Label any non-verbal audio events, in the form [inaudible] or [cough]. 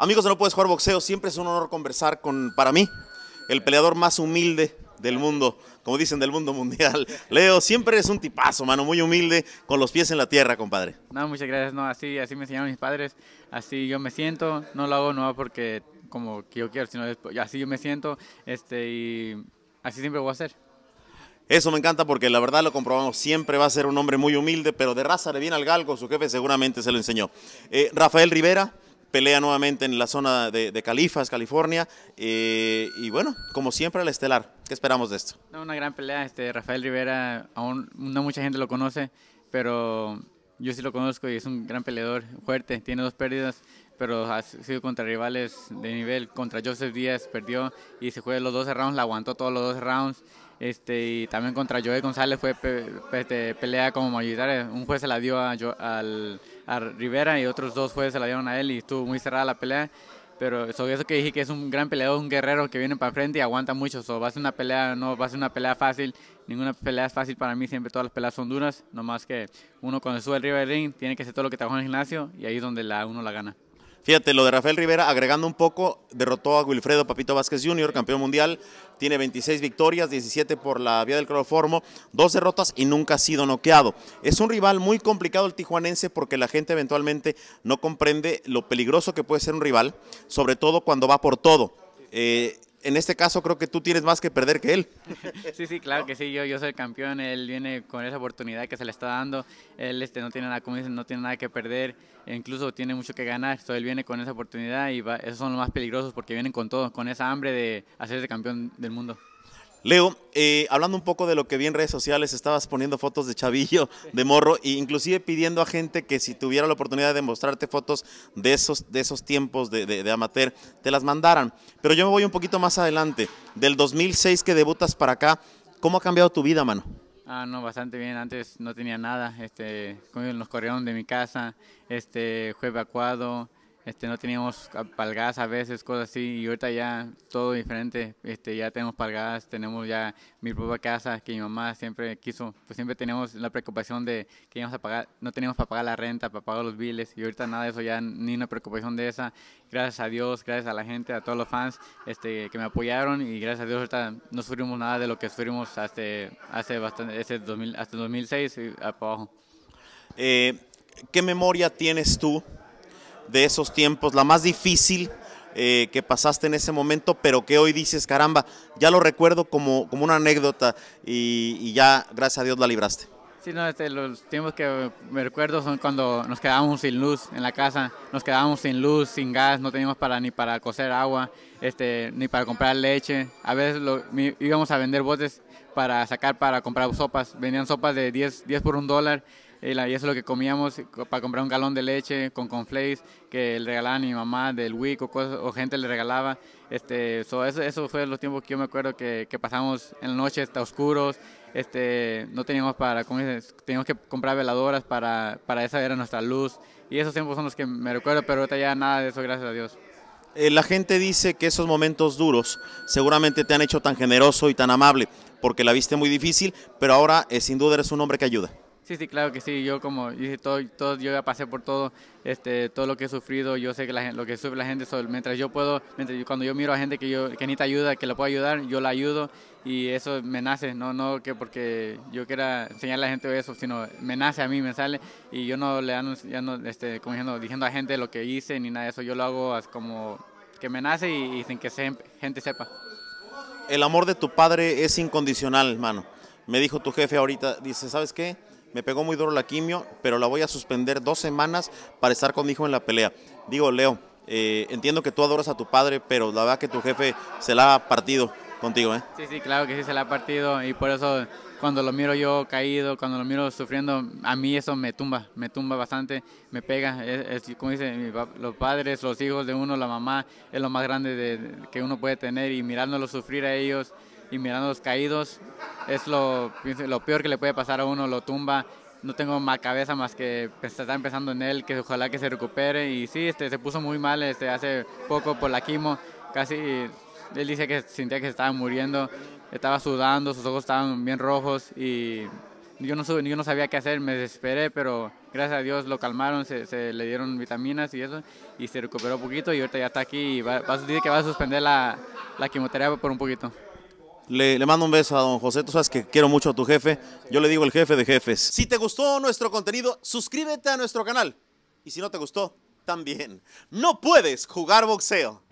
Amigos de No Puedes Jugar Boxeo, siempre es un honor conversar con, para mí, el peleador más humilde del mundo, como dicen, del mundo mundial. [laughs] Leo, siempre es un tipazo, mano, muy humilde, con los pies en la tierra, compadre. No, muchas gracias, no, así, así me enseñaron mis padres, así yo me siento, no lo hago no porque como que yo quiero, sino así yo me siento, este, y así siempre voy a ser. Eso me encanta porque la verdad lo comprobamos, siempre va a ser un hombre muy humilde, pero de raza le viene al galgo, su jefe seguramente se lo enseñó. Eh, Rafael Rivera, pelea nuevamente en la zona de, Califas, California. Eh, y bueno, como siempre, el estelar. ¿Qué esperamos de esto? Una gran pelea. Este, Rafael Rivera, aún no mucha gente lo conoce, pero yo sí lo conozco y es un gran peleador, fuerte, tiene dos pérdidas, pero ha sido contra rivales de nivel. Contra Joseph Díaz perdió y se juega los 12 rounds, la aguantó todos los 12 rounds. Este, y también contra Joey González fue este, pelea como mayoritaria. Un juez se la dio a, al, Rivera y otros dos jueces se la dieron a él y estuvo muy cerrada la pelea. Pero sobre eso que dije que es un gran peleador, un guerrero que viene para frente y aguanta mucho. So, va a ser una pelea, no va a ser una pelea fácil. Ninguna pelea es fácil para mí, siempre todas las peleas son duras. más que uno cuando sube el River Ring tiene que hacer todo lo que trabajó en el gimnasio y ahí es donde la, uno la gana. Fíjate, lo de Rafael Rivera, agregando un poco, derrotó a Wilfredo Papito Vázquez Jr., campeón mundial, tiene 26 victorias, 17 por la vía del cloroformo, dos derrotas y nunca ha sido noqueado. Es un rival muy complicado el tijuanense porque la gente eventualmente no comprende lo peligroso que puede ser un rival, sobre todo cuando va por todo. Eh, en este caso creo que tú tienes más que perder que él. [laughs] Sí, sí, claro que sí, yo, yo soy el campeón, él viene con esa oportunidad que se le está dando, él este, no tiene nada, como no tiene nada que perder, e incluso tiene mucho que ganar, entonces él viene con esa oportunidad y va, esos son los más peligrosos porque vienen con todo, con esa hambre de hacerse campeón del mundo. Leo, eh, hablando un poco de lo que vi en redes sociales, estabas poniendo fotos de chavillo, de morro, e inclusive pidiendo a gente que si tuviera la oportunidad de mostrarte fotos de esos, de esos tiempos de, amateur, te las mandaran. Pero yo me voy un poquito más adelante, del 2006 que debutas para acá, ¿cómo ha cambiado tu vida, mano? Ah, no, bastante bien. Antes no tenía nada. Este, nos corrieron de mi casa, este, fue evacuado, este, no teníamos palgadas a veces, cosas así, y ahorita ya todo diferente, este, ya tenemos palgadas, tenemos ya mi propia casa que mi mamá siempre quiso, pues siempre teníamos la preocupación de que íbamos a pagar, no teníamos para pagar la renta, para pagar los biles, y ahorita nada de eso, ya ni una preocupación de esa, gracias a Dios, gracias a la gente, a todos los fans este, que me apoyaron, y gracias a Dios ahorita no sufrimos nada de lo que sufrimos hasta, hace bastante, ese hasta 2006 y ah, abajo. Eh, ¿Qué memoria tienes tú de esos tiempos, la más difícil eh, que pasaste en ese momento, pero que hoy dices, caramba, ya lo recuerdo como, como una anécdota y, ya, gracias a Dios, la libraste? Sí, no, este, los tiempos que me recuerdo son cuando nos quedábamos sin luz en la casa, nos quedábamos sin luz, sin gas, no teníamos para ni para cocer agua, este, ni para comprar leche. A veces íbamos a vender botes para sacar, para comprar sopas. Venían sopas de 10, 10 por un dólar y eso es lo que comíamos para comprar un galón de leche con conflays que le regalaban mi mamá del WIC o, cosas, o gente le regalaba. Este, eso, eso fue los tiempos que yo me acuerdo que, que pasamos en la noche hasta oscuros. Este, no teníamos para, comer, teníamos que comprar veladoras para, para esa era nuestra luz. Y esos tiempos son los que me recuerdo, pero ahorita ya nada de eso, gracias a Dios eh, la gente dice que esos momentos duros seguramente te han hecho tan generoso y tan amable, porque la viste muy difícil, pero ahora eh, sin duda eres un hombre que ayuda. Sí, sí, claro que sí. Yo como dije, todo, todo, yo ya pasé por todo, este, todo lo que he sufrido. Yo sé que lo que sufre la gente, mientras yo puedo, cuando yo miro a gente que yo que necesita ayuda, que la puedo ayudar, yo la ayudo y eso me nace. No, no que porque yo quiera enseñarle a la gente eso, sino me nace a mí, me sale y yo no le ando, ya no, este, como diciendo, diciendo a gente lo que hice ni nada de eso. Yo lo hago como que me nace y, sin que se, gente sepa. El amor de tu padre es incondicional, hermano. Me dijo tu jefe ahorita, dice, ¿sabes qué? me pegó muy duro la quimio, pero la voy a suspender dos semanas para estar con mi hijo en la pelea. Digo, Leo, eh, entiendo que tú adoras a tu padre, pero la verdad que tu jefe se la ha partido contigo, ¿eh? Sí, sí, claro que sí se la ha partido y por eso cuando lo miro yo caído, cuando lo miro sufriendo, a mí eso me tumba, me tumba bastante, me pega. como dicen los padres, los hijos de uno, la mamá, es lo más grande de, que uno puede tener y mirándolos sufrir a ellos y mirándolos caídos, es lo, lo peor que le puede pasar a uno, lo tumba. No tengo más cabeza más que pues, está empezando en él, que ojalá que se recupere. Y sí, este, se puso muy mal este, hace poco por la quimo. Casi, él dice que sentía que se estaba muriendo, estaba sudando, sus ojos estaban bien rojos y yo no, yo no sabía qué hacer, me desesperé, pero gracias a Dios lo calmaron, se, le dieron vitaminas y eso, y se recuperó un poquito y ahorita ya está aquí y va, dice que va a suspender la, la quimioterapia por un poquito. Le, mando un beso a don José, tú sabes que quiero mucho a tu jefe, yo le digo el jefe de jefes. Si te gustó nuestro contenido, suscríbete a nuestro canal. Y si no te gustó, también. No puedes jugar boxeo.